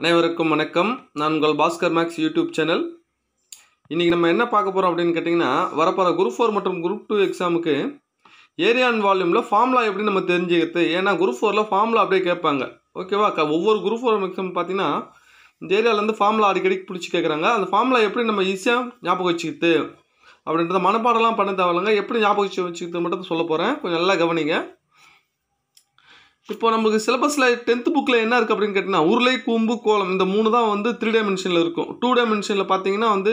அனைவருக்கும் வணக்கம் நான் உங்கள் பாஸ்கர் மேக்ஸ் யூடியூப் சேனல் இன்றைக்கி நம்ம என்ன பார்க்க போகிறோம் அப்படின்னு கேட்டிங்கன்னா வரப்போகிற குரூப் ஃபோர் மற்றும் குரூப் டூ எக்ஸாமுக்கு ஏரியா அண்ட் வால்யூமில் ஃபார்முலா எப்படி நம்ம தெரிஞ்சுக்கிறது ஏன்னா குரூப் ஃபோரில் ஃபார்முலா அப்படியே கேட்பாங்க ஓகேவா ஒவ்வொரு குரூப் ஃபோர் எக்ஸாம் பார்த்தீங்கன்னா இந்த ஏரியாவிலேருந்து ஃபார்முலா அடிக்கடி பிடிச்சி கேட்குறாங்க அந்த ஃபார்முலா எப்படி நம்ம ஈஸியாக ஞாபகம் வச்சுக்கிறது அப்படின்றத மனப்பாடெல்லாம் பண்ண தேவையில்லைங்க எப்படி ஞாபகம் வச்சு வச்சுக்கிறது மட்டும் சொல்ல போகிறேன் கொஞ்சம் நல்லா கவனிங்க இப்போ நமக்கு சிலபஸில் டென்த்து புக்கில் என்ன இருக்குது அப்படின்னு கேட்டிங்கன்னா உருளை கூம்பு கோலம் இந்த மூணு தான் வந்து த்ரீ டைமென்ஷனில் இருக்கும் டூ டைமென்ஷனில் பார்த்தீங்கன்னா வந்து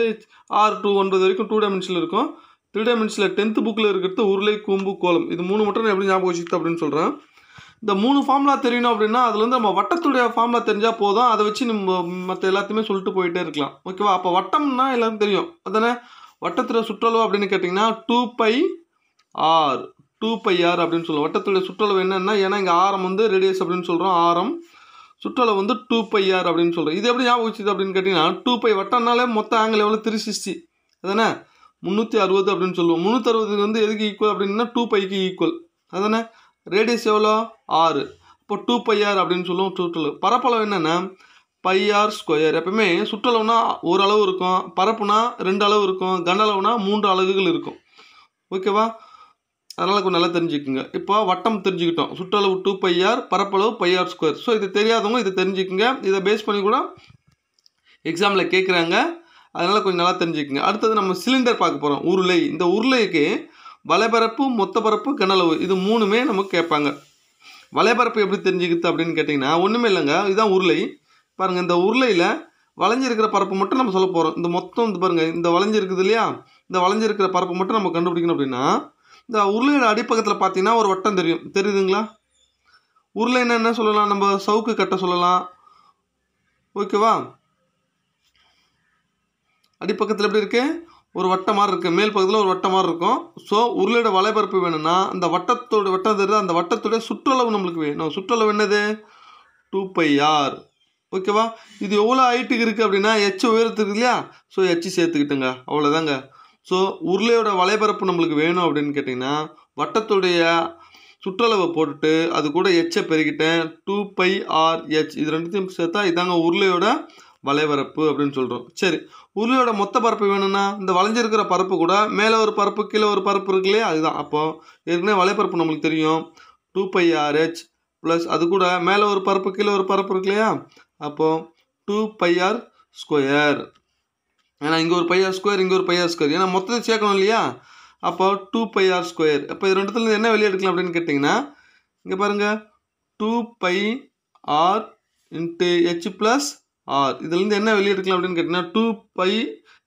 ஆறு டூ ஒன்பது வரைக்கும் டூ டைமென்ஷனில் இருக்கும் த்ரீ டைமென்ஷனில் டென்த்து புக்கில் இருக்கிறது உருளை கூம்பு கோலம் இது மூணு மட்டும் நான் எப்படி ஞாபகம் வச்சுக்கிட்டு அப்படின்னு சொல்கிறேன் இந்த மூணு ஃபார்முலா தெரியணும் அப்படின்னா அதில் வந்து நம்ம வட்டத்துடைய ஃபார்முலா தெரிஞ்சால் போதும் அதை வச்சு நம்ம மற்ற எல்லாத்தையுமே சொல்லிட்டு போயிட்டே இருக்கலாம் ஓகேவா அப்போ வட்டம்னா எல்லாருக்கும் தெரியும் அதானே வட்டத்துடைய சுற்றளவு அப்படின்னு கேட்டிங்கன்னா two pi r two pi r அப்படின்னு சொல்லுவோம் வட்டத்துடைய சுற்றளவு என்னென்னா ஏன்னா இங்கே ஆரம் வந்து ரேடியஸ் அப்படின்னு சொல்கிறோம் ஆரம் சுற்றளவு வந்து டூ பை ஆர் அப்படின்னு சொல்கிறோம் இது எப்படி ஞாபகம் வச்சுது அப்படின்னு கேட்டிங்கன்னா டூ பை வட்டம்னாலே மொத்த ஆங்கிள் எவ்வளோ த்ரீ சிக்ஸ்டி அதானே முந்நூற்றி அறுபது அப்படின்னு சொல்லுவோம் முந்நூற்றி வந்து எதுக்கு ஈக்குவல் அப்படின்னா டூ பைக்கு ஈக்குவல் அதானே ரேடியஸ் எவ்வளோ ஆறு இப்போ டூ பை ஆர் அப்படின்னு சொல்லுவோம் சுற்றளவு பரப்பளவு என்னென்னா பை ஆர் ஸ்கொயர் எப்பவுமே சுற்றளவுனா ஒரு அளவு இருக்கும் பரப்புனா ரெண்டு அளவு இருக்கும் கன அளவுனா மூன்று அலகுகள் இருக்கும் ஓகேவா அதனால் கொஞ்சம் நல்லா தெரிஞ்சுக்குங்க இப்போ வட்டம் தெரிஞ்சுக்கிட்டோம் சுற்றளவு டூ ஆர் பரப்பளவு பையார் ஸ்கொயர் ஸோ இது தெரியாதவங்க இதை தெரிஞ்சுக்குங்க இதை பேஸ் பண்ணி கூட எக்ஸாமில் கேட்குறாங்க அதனால் கொஞ்சம் நல்லா தெரிஞ்சுக்குங்க அடுத்தது நம்ம சிலிண்டர் பார்க்க போகிறோம் உருளை இந்த உருளைக்கு வலைபரப்பு மொத்த பரப்பு கனளவு இது மூணுமே நமக்கு கேட்பாங்க வலைபரப்பு எப்படி தெரிஞ்சுக்கிது அப்படின்னு கேட்டிங்கன்னா ஒன்றுமே இல்லைங்க இதுதான் உருளை பாருங்கள் இந்த உருளையில் வளைஞ்சிருக்கிற பரப்பு மட்டும் நம்ம சொல்ல போகிறோம் இந்த மொத்தம் வந்து பாருங்கள் இந்த வளைஞ்சிருக்குது இல்லையா இந்த வளைஞ்சிருக்கிற பரப்பு மட்டும் நம்ம கண்டுபிடிக்கணும் அப்படின்னா இந்த உருளையோட அடிப்பக்கத்தில் பார்த்தீங்கன்னா ஒரு வட்டம் தெரியும் தெரியுதுங்களா உருளைன்னா என்ன சொல்லலாம் நம்ம சவுக்கு கட்ட சொல்லலாம் ஓகேவா அடிப்பக்கத்தில் எப்படி இருக்குது ஒரு வட்டம் மாதிரி இருக்குது மேல் பக்கத்தில் ஒரு வட்டம் மாதிரி இருக்கும் ஸோ உருளையோட வலைபரப்பு வேணும்னா அந்த வட்டத்தோட வட்டம் தெரியுது அந்த வட்டத்துடைய சுற்றளவு நம்மளுக்கு வேணும் சுற்றளவு என்னது டூ பை ஆர் ஓகேவா இது எவ்வளோ ஹைட்டுக்கு இருக்குது அப்படின்னா ஹெச் உயரத்துக்கு இல்லையா ஸோ ஹெச் சேர்த்துக்கிட்டுங்க அவ்வளோதாங்க ஸோ உருளையோட வலைபரப்பு நம்மளுக்கு வேணும் அப்படின்னு கேட்டிங்கன்னா வட்டத்துடைய சுற்றளவை போட்டுட்டு அது கூட எச்சை பெருகிட்டேன் டூ பை ஆர் ஹெச் இது ரெண்டுத்தையும் சேர்த்தா இதாங்க உருளையோட வலைபரப்பு அப்படின்னு சொல்கிறோம் சரி உருளையோட மொத்த பரப்பு வேணும்னா இந்த வளைஞ்சிருக்கிற பரப்பு கூட மேலே ஒரு பரப்பு கீழே ஒரு பரப்பு இருக்கு இல்லையா அதுதான் அப்போது ஏற்கனவே வலைபரப்பு நம்மளுக்கு தெரியும் two pi r h plus அது கூட மேலே ஒரு பரப்பு கீழே ஒரு பரப்பு இருக்கு இல்லையா அப்போது டூ பை ஆர் ஸ்கொயர் ஏன்னா இங்கே ஒரு பையர் ஸ்கொயர் இங்கே ஒரு பையர் ஸ்கொயர் ஏன்னா மொத்தத்தை சேர்க்கணும் இல்லையா அப்போ டூ பை ஆர் ஸ்கொயர் அப்போ இது ரெண்டுத்துல என்ன வெளியே எடுக்கலாம் அப்படின்னு கேட்டிங்கன்னா இங்கே பாருங்கள் two pi r into h plus r இதுலேருந்து என்ன வெளியே எடுக்கலாம் அப்படின்னு கேட்டிங்கன்னா டூ பை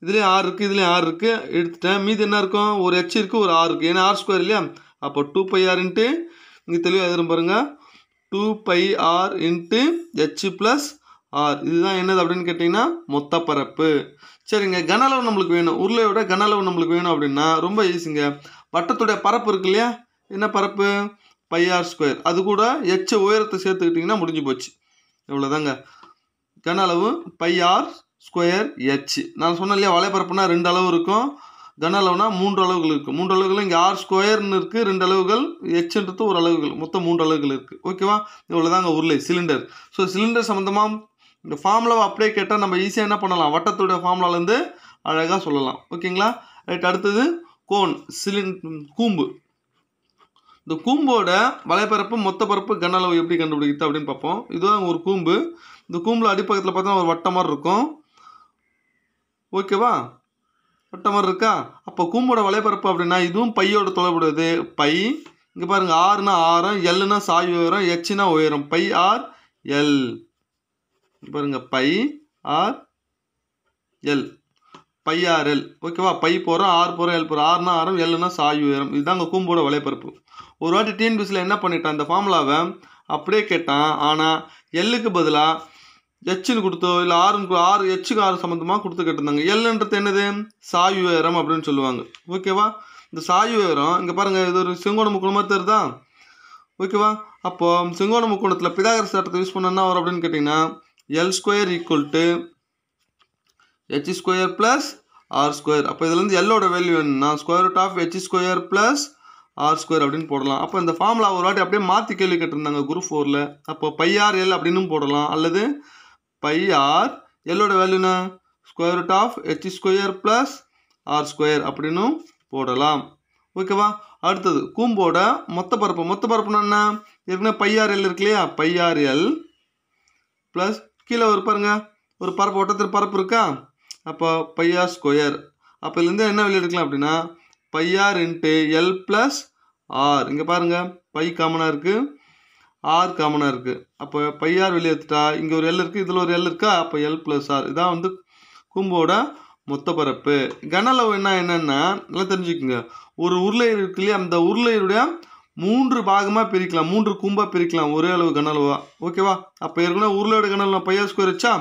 இதுலேயும் ஆறு இருக்குது இதுலேயும் ஆறு இருக்குது எடுத்துட்டேன் மீது என்ன இருக்கும் ஒரு ஹெச் இருக்குது ஒரு ஆறு இருக்குது ஏன்னா ஆர் ஸ்கொயர் இல்லையா அப்போ டூ பை ஆர் இன்ட்டு இங்கே தெளிவாக எதிரும் பாருங்கள் two pi r into h plus r இதுதான் என்னது அப்படின்னு கேட்டிங்கன்னா மொத்த பரப்பு சரிங்க கன அளவு நம்மளுக்கு வேணும் உருளையோட கன அளவு நம்மளுக்கு வேணும் அப்படின்னா ரொம்ப ஈஸிங்க வட்டத்துடைய பரப்பு இருக்கு இல்லையா என்ன பரப்பு பையார் ஸ்கொயர் அது கூட எச்ச உயரத்தை சேர்த்துக்கிட்டிங்கன்னா முடிஞ்சு போச்சு இவ்வளோதாங்க கன அளவு பையார் ஸ்கொயர் எச் நான் சொன்னேன் இல்லையா வலைப்பரப்புனா ரெண்டு அளவு இருக்கும் கன அளவுனா மூன்று அளவுகள் இருக்குது மூன்று அளவுகள் இங்கே ஆர் ஸ்கொயர்னு இருக்குது ரெண்டு அளவுகள் எச்ன்றது ஒரு அளவுகள் மொத்தம் மூன்று அளவுகள் இருக்குது ஓகேவா இவ்வளோதாங்க உருளை சிலிண்டர் ஸோ சிலிண்டர் சம்மந்தமாக இந்த ஃபார்முலாவை அப்படியே கேட்டால் நம்ம ஈஸியாக என்ன பண்ணலாம் வட்டத்துடைய ஃபார்முலாலேருந்து அழகாக சொல்லலாம் ஓகேங்களா ரைட் அடுத்தது கோன் சிலின் கூம்பு இந்த கூம்போட வலைப்பரப்பு மொத்த பரப்பு கன அளவு எப்படி கண்டுபிடிக்கிது அப்படின்னு பார்ப்போம் இதுதான் ஒரு கூம்பு இந்த கூம்பில் அடிப்பக்கத்தில் பார்த்தா ஒரு வட்டம் மாதிரி இருக்கும் ஓகேவா வட்டம் மாதிரி இருக்கா அப்போ கூம்போட வலைப்பரப்பு அப்படின்னா இதுவும் பையோட தொலைபடுது பை இங்கே பாருங்கள் ஆறுனா ஆரம் எல்லுனா சாய் உயரம் எச்சுனா உயரம் பை ஆர் எல் பாருங்கள் pi r l pi r l ஓகேவா பை போகிறோம் ஆர் போகிறோம் எல் போகிறோம் ஆர்னா ஆரம் எல்னா சாய் உயரம் இதுதான் அங்கே கூம்போட வலைப்பரப்பு ஒரு வாட்டி டிஎன்பிசியில் என்ன பண்ணிட்டான் அந்த ஃபார்முலாவை அப்படியே கேட்டான் ஆனால் எல்லுக்கு பதிலாக ஹெச்சுன்னு கொடுத்தோ இல்லை ஆறுன்னு ஆறு ஹெச்சுக்கு ஆறு சம்மந்தமாக கொடுத்து கேட்டிருந்தாங்க எல்ன்றது என்னது சாய் உயரம் அப்படின்னு சொல்லுவாங்க ஓகேவா இந்த சாய் உயரம் இங்கே பாருங்கள் இது ஒரு செங்கோண முக்கோணமாக தெரியுதா ஓகேவா அப்போது செங்கோண முக்கோணத்தில் பிதாகர சட்டத்தை யூஸ் பண்ண என்ன வரும் அப்படின்னு கேட்டிங்கன்னா l square equal to h square plus r square அப்போ இதுலேருந்து எல்லோட வேல்யூ என்னன்னா square root of h square plus r square அப்படின்னு போடலாம் அப்போ இந்த ஃபார்முலா ஒரு வாட்டி அப்படியே மாற்றி கேள்வி கேட்டிருந்தாங்க குரூப் ஃபோரில் அப்போ பையார் எல் அப்படின்னு போடலாம் அல்லது பையார் எல்லோட வேல்யூனா square root of h square plus r square அப்படின்னு போடலாம் ஓகேவா அடுத்தது கூம்போட மொத்த பரப்பு மொத்த பரப்புனா என்ன ஏற்கனவே பையார் எல் இருக்கு இல்லையா பையார் எல் ப்ளஸ் கீழே ஒரு பாருங்க ஒரு பரப்பு ஒட்டத்தில் பரப்பு இருக்கா அப்போ பையா ஸ்கொயர் அப்போ இதுலேருந்து என்ன வெளியே எடுக்கலாம் அப்படின்னா pi r into l plus r இங்கே பாருங்கள் பை காமனாக இருக்குது ஆர் காமனாக இருக்குது அப்போ பையார் வெளியே எடுத்துட்டா இங்கே ஒரு எல் இருக்குது இதில் ஒரு எல் இருக்கா அப்போ எல் ப்ளஸ் ஆர் இதான் வந்து கும்போட மொத்த பரப்பு கனலவு என்ன என்னென்னா நல்லா தெரிஞ்சுக்குங்க ஒரு உருளையர் இருக்கு இல்லையா அந்த உருளையருடைய மூன்று பாகமாக பிரிக்கலாம் மூன்று கும்பாக பிரிக்கலாம் ஒரே அளவு அளவா ஓகேவா அப்போ ஏற்கனவே உருளையோட கன அளவு பையா ஸ்கொயர் வச்சா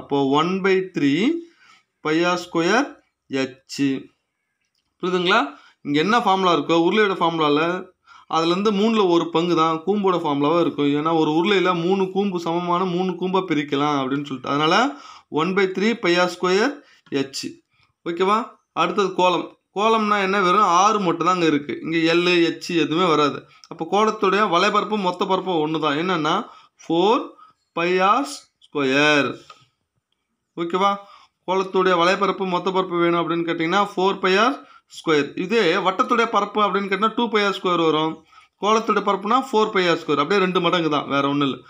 அப்போது one by three pi r square h புரியுதுங்களா இங்கே என்ன ஃபார்முலா இருக்கோ உருளையோட ஃபார்முலாவில் அதுலேருந்து மூணில் ஒரு பங்கு தான் கூம்போட ஃபார்முலாவாக இருக்கும் ஏன்னா ஒரு உருளையில் மூணு கூம்பு சமமான மூணு கூம்பாக பிரிக்கலாம் அப்படின்னு சொல்லிட்டு அதனால் one by three pi r square h ஓகேவா அடுத்தது கோலம் கோலம்னா என்ன வெறும் ஆறு மட்டும் தான் அங்கே இருக்குது இங்கே எல் ஹெச்சு எதுவுமே வராது அப்போ கோலத்துடைய வலைபரப்பு மொத்த பரப்பு ஒன்று தான் என்னென்னா ஃபோர் பையாஸ் ஸ்கொயர் ஓகேவா கோலத்துடைய வலைபரப்பு மொத்த பரப்பு வேணும் அப்படின்னு கேட்டிங்கன்னா ஃபோர் பையார் ஸ்கொயர் இதே வட்டத்துடைய பரப்பு அப்படின்னு கேட்டிங்கன்னா டூ பையார் ஸ்கொயர் வரும் கோலத்துடைய பரப்புனா ஃபோர் பையார் ஸ்கொயர் அப்படியே ரெண்டு மடங்கு தான் வேறு ஒன்றும் இல்லை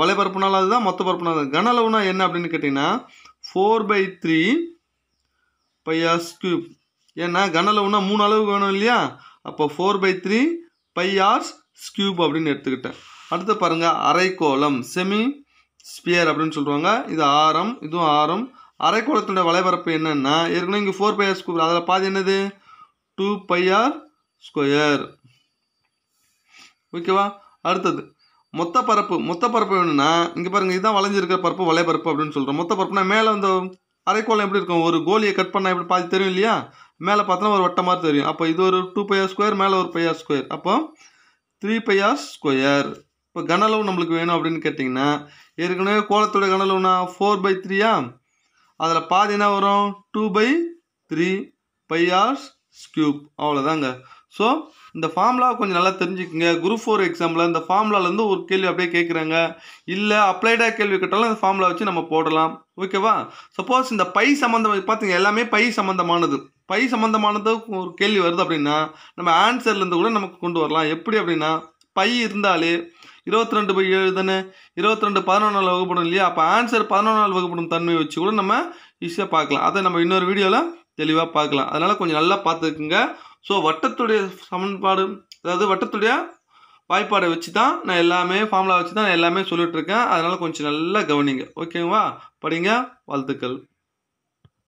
வலைபரப்புனால அதுதான் மொத்த பரப்புனால கன அளவுனா என்ன அப்படின்னு கேட்டிங்கன்னா four by three pi r's cube ஏன்னா கன அளவுனா மூணு அளவு வேணும் இல்லையா அப்போ four by three pi r's cube அப்படின்னு எடுத்துக்கிட்டேன் அடுத்து பாருங்கள் அரைக்கோளம் செமி ஸ்பியர் அப்படின்னு சொல்லுவாங்க இது ஆரம் இதுவும் ஆரம் அரைக்கோளத்தோட வலைபரப்பு என்னென்னா ஏற்கனவே இங்கே ஃபோர் பை ஆர் ஸ்கூப் அதில் பாதி என்னது டூ பை ஆர் ஸ்கொயர் ஓகேவா அடுத்தது மொத்த பரப்பு மொத்த பரப்பு வேணும்னா இங்கே பாருங்கள் இதுதான் வளைஞ்சிருக்கிற பரப்பு வலைபரப்பு அப்படின்னு சொல்கிறோம் மொத்த பரப்புனா மேலே அந்த அரைக்கோளம் எப்படி இருக்கும் ஒரு கோலியை கட் பண்ணால் எப்படி பாதி தெரியும் இல்லையா மேலே பார்த்தோன்னா ஒரு மாதிரி தெரியும் அப்போ இது ஒரு டூ பையா ஸ்கொயர் மேலே ஒரு பையா ஸ்கொயர் அப்போ த்ரீ பையார் ஸ்கொயர் இப்போ கனளவு நம்மளுக்கு வேணும் அப்படின்னு கேட்டிங்கன்னா ஏற்கனவே கோலத்தோட கனளவுனா ஃபோர் பை த்ரீயா அதில் பாதி என்ன வரும் two by three pi r's cube அவ்வளோதாங்க ஸோ இந்த ஃபார்முலா கொஞ்சம் நல்லா தெரிஞ்சுக்கோங்க குரூப் ஃபோர் எக்ஸாமில் இந்த ஃபார்முலாலேருந்து ஒரு கேள்வி அப்படியே கேட்குறாங்க இல்லை அப்ளைடாக கேள்வி கேட்டாலும் இந்த ஃபார்முலா வச்சு நம்ம போடலாம் ஓகேவா சப்போஸ் இந்த பை சம்மந்தம் பார்த்தீங்க எல்லாமே பை சம்மந்தமானது பை சம்மந்தமானது ஒரு கேள்வி வருது அப்படின்னா நம்ம ஆன்சர்லேருந்து கூட நமக்கு கொண்டு வரலாம் எப்படி அப்படின்னா பை இருந்தாலே இருபத்தி ரெண்டு பை ஏழு தானே இருபத்தி ரெண்டு பதினொன்றால் வகுப்படும் இல்லையா அப்போ ஆன்சர் நாள் வகுப்படும் தன்மை வச்சு கூட நம்ம ஈஸியாக பார்க்கலாம் அதை நம்ம இன்னொரு வீடியோவில் தெளிவாக பார்க்கலாம் அதனால் கொஞ்சம் நல்லா பார்த்துக்குங்க ஸோ வட்டத்துடைய சமன்பாடு அதாவது வட்டத்துடைய வாய்ப்பாடை வச்சு தான் நான் எல்லாமே ஃபார்முலா வச்சு தான் நான் எல்லாமே இருக்கேன் அதனால் கொஞ்சம் நல்லா கவனிங்க ஓகேங்களா படிங்க வாழ்த்துக்கள்